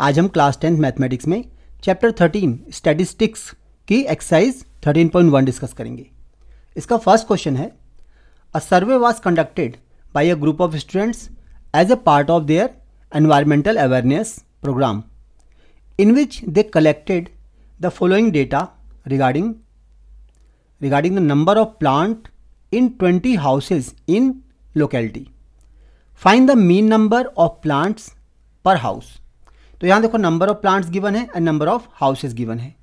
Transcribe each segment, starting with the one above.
आज हम class tenth mathematics में चैप्टर थर्टीन स्टैटिस्टिक्स की exercise thirteen point one discuss करेंगे इसका फर्स्ट क्वेश्चन है a survey was conducted by a group of students as a part of their environmental awareness programme in which they collected the following data regarding regarding the number of plant in 20 houses in locality find the mean number of plants per house तो यहाँ देखो number of plants given है and number of houses given है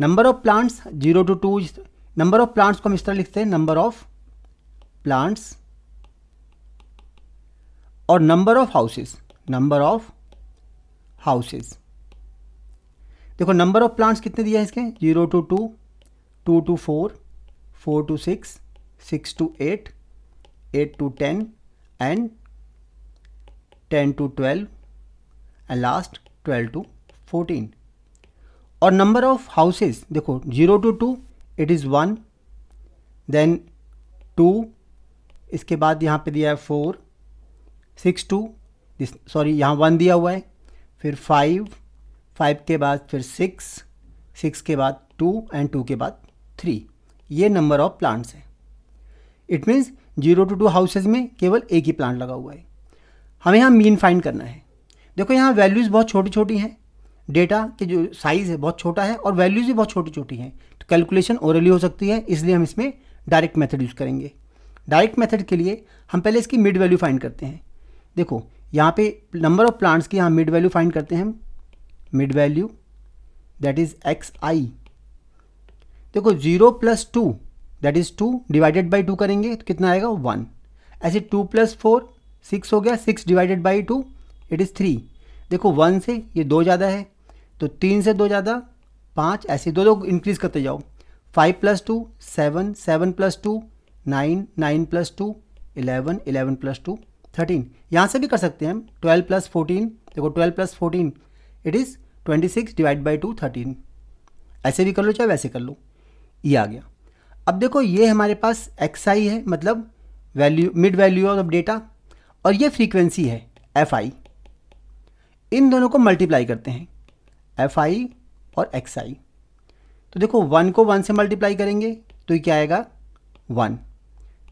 number of plants zero to two number of plants को हम इस तरह लिखते हैं नंबर ऑफ प्लांट्स और number of houses number of houses देखो नंबर ऑफ प्लांट्स कितने दिए हैं इसके zero to two two to four four to six six to eight eight to ten and ten to twelve and last twelve to fourteen और number of houses देखो zero to two it is one then two इसके बाद यहाँ पे दिया है four six two sorry यहाँ one दिया हुआ है फिर फाइव फाइव के बाद फिर सिक्स सिक्स के बाद टू एंड टू के बाद थ्री ये नंबर ऑफ प्लांट्स है it means zero to two houses में केवल एक ही प्लांट लगा हुआ है हमें यहाँ मीन फाइंड करना है देखो यहाँ वैल्यूज़ बहुत छोटी छोटी हैं डेटा के जो साइज़ है बहुत छोटा है और वैल्यूज़ भी बहुत छोटी छोटी हैं तो कैलकुलेशन ओरली हो सकती है इसलिए हम इसमें डायरेक्ट मेथड यूज़ करेंगे डायरेक्ट मेथड के लिए हम पहले इसकी मिड वैल्यू फाइंड करते हैं देखो यहाँ पे नंबर ऑफ प्लांट्स की यहाँ मिड वैल्यू फाइंड करते हैं हम mid value that is X I देखो zero plus two that is two divided by two करेंगे तो कितना आएगा वन ऐसे टू प्लस फोर सिक्स हो गया six divided by two it is three देखो वन से ये दो ज़्यादा है तो तीन से दो ज़्यादा पाँच ऐसे दो दो इंक्रीज़ करते जाओ five plus two seven seven plus two nine nine plus two eleven eleven plus two thirteen यहाँ से भी कर सकते हैं हम ट्वेल्व प्लस फोर्टीन देखो twelve plus fourteen it is twenty six divide by two thirteen ऐसे भी कर लो चाहे वैसे कर लो ये आ गया अब देखो ये हमारे पास एक्स आई है मतलब value mid value of data और ये फ्रीक्वेंसी है एफ आई इन दोनों को मल्टीप्लाई करते हैं एफ आई और एक्स आई तो देखो वन को वन से मल्टीप्लाई करेंगे तो ये क्या आएगा one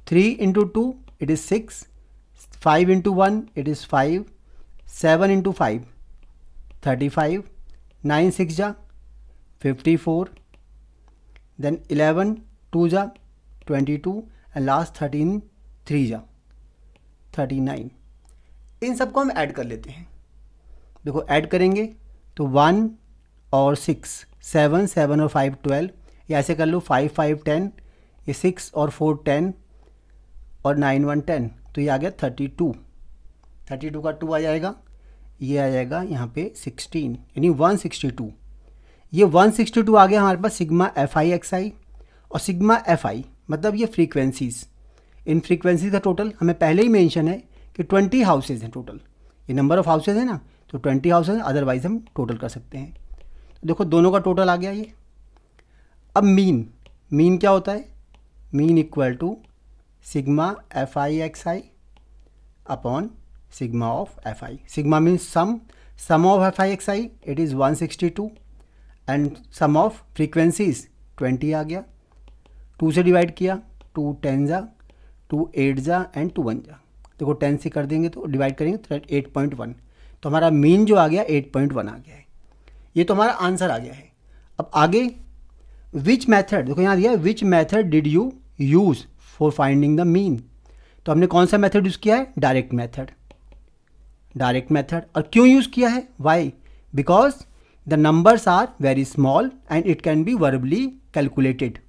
three into two it is six five into one it is five seven into five thirty five nine six जा fifty four then eleven two जा twenty two and last thirteen three जा thirty nine इन सबको हम add कर लेते हैं देखो ऐड करेंगे तो वन और सिक्स सेवन सेवन और फाइव ट्वेल्व या ऐसे कर लो फाइव फाइव टेन ये सिक्स और फोर टेन और नाइन वन टेन तो ये आ गया थर्टी टू थर्टी टू का टू आ जाएगा ये आ जाएगा यहाँ पे सिक्सटीन यानी वन सिक्सटी टू ये वन सिक्सटी टू आ गया हमारे पास sigma F I X I और सिग्मा एफ आई मतलब ये फ्रीक्वेंसीज़ इन फ्रीक्वेंसीज का टोटल हमें पहले ही मेंशन है कि ट्वेंटी हाउसेज हैं टोटल ये नंबर ऑफ़ हाउसेज है ना तो ट्वेंटी थाउजेंड अदरवाइज हम टोटल कर सकते हैं देखो दोनों का टोटल आ गया ये अब मीन मीन क्या होता है mean equal to sigma F I X I upon sigma of F I sigma means sum sum of F I X I it is one sixty two and sum of frequencies twenty आ गया two से divide किया two ten जा two eight जा and two one जा देखो ten से कर देंगे तो डिवाइड करेंगे एट पॉइंट वन तो हमारा मीन जो आ गया एट पॉइंट वन आ गया है ये तो हमारा आंसर आ गया है अब आगे विच मैथड देखो यहाँ दिया which method did you use for finding the mean तो हमने कौन सा मैथड यूज़ किया है डायरेक्ट मैथड डायरेक्ट मैथड और क्यों यूज़ किया है why because the numbers are very small and it can be verbally calculated